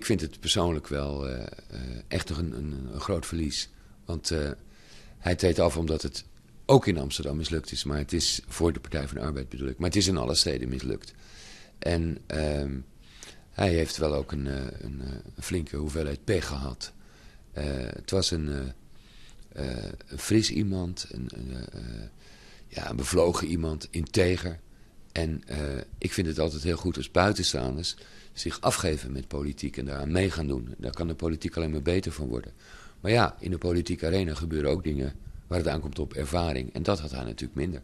ik vind het persoonlijk wel eh, eh, echt een, een, groot verlies. Want eh, hij treedt af omdat het ook in Amsterdam mislukt is. Maar het is voor de Partij van de Arbeid bedoel Maar het is in alle steden mislukt. En ehm, hij heeft wel ook een, een, flinke hoeveelheid pech gehad. het was een, fris iemand, een, ja, een bevlogen iemand, integer. En eh, ik vind het altijd heel goed als buitenstaanders zich afgeven met politiek en daaraan mee gaan doen. Daar kan de politiek alleen maar beter van worden. Maar ja, in de politieke arena gebeuren ook dingen waar het aankomt op ervaring. En dat had hij natuurlijk minder.